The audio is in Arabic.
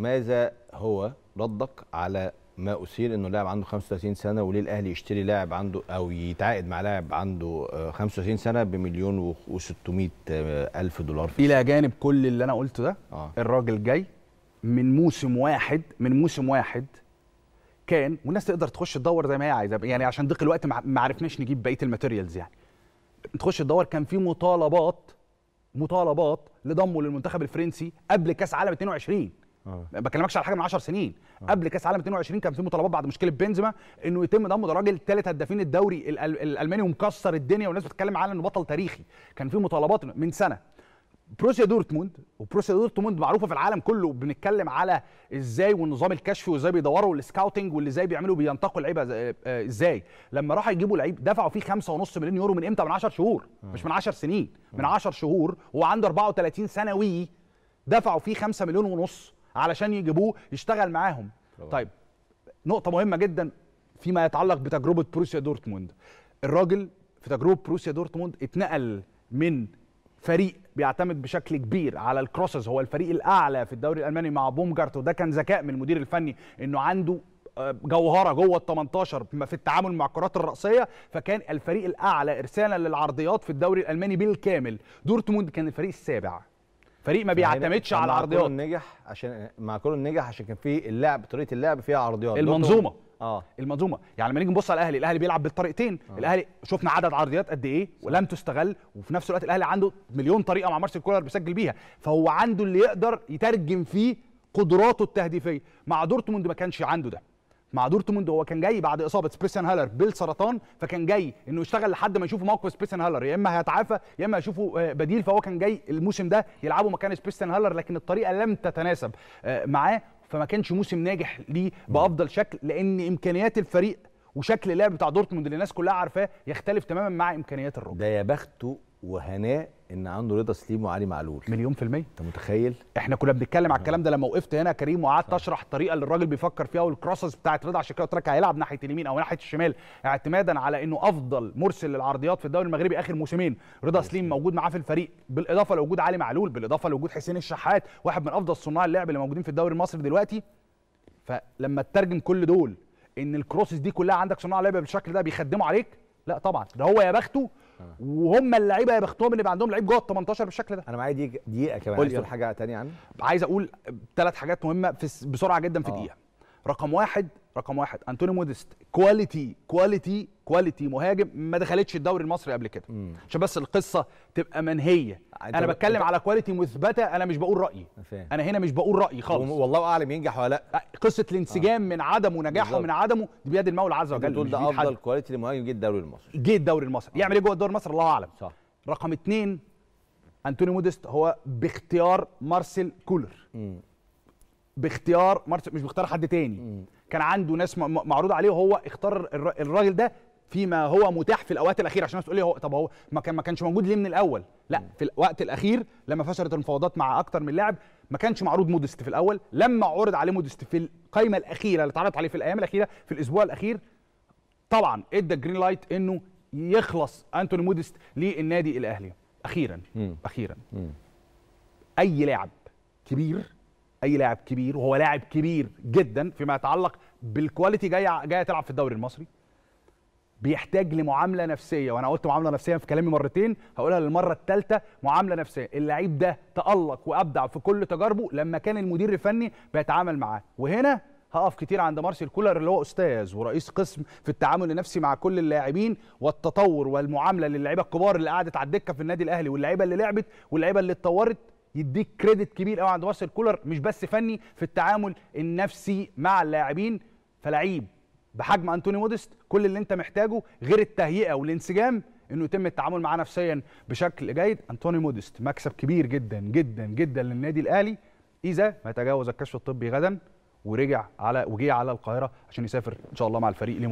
ماذا هو ردك على ما اثير انه لاعب عنده 35 سنه وليه الاهلي يشتري لاعب عنده او يتعاقد مع لاعب عنده 35 سنه بمليون و600 الف دولار في الى جانب كل اللي انا قلته ده آه. الراجل جاي من موسم واحد من موسم واحد كان والناس تقدر تخش تدور زي ما هي عايزه يعني عشان ضيق الوقت ما عرفناش نجيب بقيه الماتيريالز يعني تخش تدور كان في مطالبات مطالبات لضمه للمنتخب الفرنسي قبل كاس عالم 22 آه. ما بكلمكش على حاجه من 10 سنين أوه. قبل كاس عالم 22 كان في مطالبات بعد مشكله بنزيما انه يتم ضمه ده راجل ثالث هدافين الدوري الالماني ومكسر الدنيا والناس بتتكلم على انه بطل تاريخي كان في مطالبات من سنه بروسيا دورتموند وبروسيا دورتموند معروفه في العالم كله بنتكلم على ازاي والنظام الكشفي وازاي بيدوروا السكاوتنج واللي ازاي بيعملوا بينتقوا لعيبه آه، ازاي لما راحوا يجيبوا لعيب دفعوا فيه 5.5 مليون يورو من امتى من 10 شهور آه. مش من 10 سنين من 10 شهور وعنده 34 سنوي دفعوا فيه 5 مليون ونص علشان يجيبوه يشتغل معاهم طبعا. طيب نقطه مهمه جدا فيما يتعلق بتجربه بروسيا دورتموند الراجل في تجربه بروسيا دورتموند اتنقل من فريق بيعتمد بشكل كبير على الكروسز هو الفريق الاعلى في الدوري الالماني مع بومجارت وده كان ذكاء من المدير الفني انه عنده آه، جوهره جوه ال 18 في التعامل مع الكرات الراسيه فكان الفريق الاعلى ارسالا للعرضيات في الدوري الالماني بالكامل دورتموند كان الفريق السابع فريق ما بيعتمدش على العرضيات نجح عشان مع كل نجح عشان كان في اللعب طريقه اللعب فيها عرضيات المنظومه اه المنظومه يعني لما نيجي نبص على الاهلي الاهلي بيلعب بالطريقتين آه. الاهلي شفنا عدد عرضيات قد ايه ولم تستغل وفي نفس الوقت الاهلي عنده مليون طريقه مع مارسيل كولر بيسجل بيها فهو عنده اللي يقدر يترجم فيه قدراته التهديفيه مع دورتموند ما كانش عنده ده مع دورتموند هو كان جاي بعد اصابه سبيسن هالر بالسرطان فكان جاي انه يشتغل لحد ما يشوفوا موقف سبيسن هالر يا اما هيتعافى يا اما هيشوفوا آه، بديل فهو كان جاي الموسم ده يلعبه مكان سبيسن هالر لكن الطريقه لم تتناسب آه، معاه فما كانش موسم ناجح ليه بافضل شكل لان امكانيات الفريق وشكل اللعب بتاع دورتموند اللي الناس كلها عارفاه يختلف تماما مع امكانيات الراجل ده يا بخته وهناء ان عنده رضا سليم وعلي معلول مليون في المية انت متخيل احنا كنا بنتكلم على آه. الكلام ده لما وقفت هنا كريم وقعدت آه. اشرح الطريقه اللي الراجل بيفكر فيها والكروسز بتاعت رضا عشان كده قلت هيلعب ناحيه اليمين او ناحيه الشمال اعتمادا على انه افضل مرسل للعرضيات في الدوري المغربي اخر موسمين رضا آه، سليم موجود معاه في الفريق بالاضافه لوجود علي معلول بالاضافه لوجود حسين الشحات واحد من افضل صناع اللعب اللي موجودين في الدوري المصري دلوقتي فلما تترجم كل دول ان الكروسز دي كلها عندك صناع لعب بالشكل ده بيخدموا عليك لا طبعا ده هو يا بخته آه. وهم اللعيبه يا بختهم اللي عندهم لعيب جوه ال 18 بالشكل ده انا معايا دقيقه دقيقه كمان عايز حاجه ثانيه عنه عايز اقول ثلاث حاجات مهمه في بسرعه جدا في آه. دقيقه رقم واحد رقم واحد انتوني موديست كواليتي كواليتي كواليتي مهاجم ما دخلتش الدوري المصري قبل كده عشان بس القصه تبقى منهيه انا بتكلم على كواليتي مثبته انا مش بقول رايي فهم. انا هنا مش بقول رايي خالص والله اعلم ينجح ولا لا قصه الانسجام آه. من عدمه ونجاحه من عدمه دي بيد المولى عز وجل دول ده افضل كواليتي لمهاجم جه الدوري المصري جه الدوري المصري يعمل ايه جوه الدوري المصري الله اعلم صح رقم اثنين انتوني موديست هو باختيار مارسيل كولر باختيار مارس... مش باختيار حد تاني مم. كان عنده ناس معروض عليه وهو اختار الراجل ده فيما هو متاح في الاوقات الاخيره عشان الناس تقول لي هو طب هو ما كان ما كانش موجود ليه من الاول لا في الوقت الاخير لما فشلت المفاوضات مع اكتر من لاعب ما كانش معروض مودست في الاول لما عرض عليه مودست في القائمه الاخيره اللي اتعرضت عليه في الايام الاخيره في الاسبوع الاخير طبعا ادى الجرين لايت انه يخلص انتوني مودست للنادي الاهلي اخيرا مم. اخيرا مم. اي لاعب كبير اي لاعب كبير وهو لاعب كبير جدا فيما يتعلق بالكواليتي جايه جايه تلعب في الدوري المصري بيحتاج لمعامله نفسيه وانا قلت معامله نفسيه في كلامي مرتين هقولها للمره الثالثه معامله نفسيه اللعيب ده تالق وابدع في كل تجاربه لما كان المدير الفني بيتعامل معاه وهنا هقف كتير عند مارسيل كولر اللي هو استاذ ورئيس قسم في التعامل النفسي مع كل اللاعبين والتطور والمعامله للعيبه الكبار اللي قعدت على الدكه في النادي الاهلي واللعيبه اللي لعبت واللعيبه اللي اتطورت يديك كريدت كبير قوي عند مارسيل كولر مش بس فني في التعامل النفسي مع اللاعبين فلعيب بحجم انتوني مودست كل اللي انت محتاجه غير التهيئه والانسجام انه يتم التعامل معاه نفسيا بشكل جيد انتوني مودست مكسب كبير جدا جدا جدا للنادي الاهلي اذا ما تجاوز الكشف الطبي غدا ورجع على وجي على القاهره عشان يسافر ان شاء الله مع الفريق ليه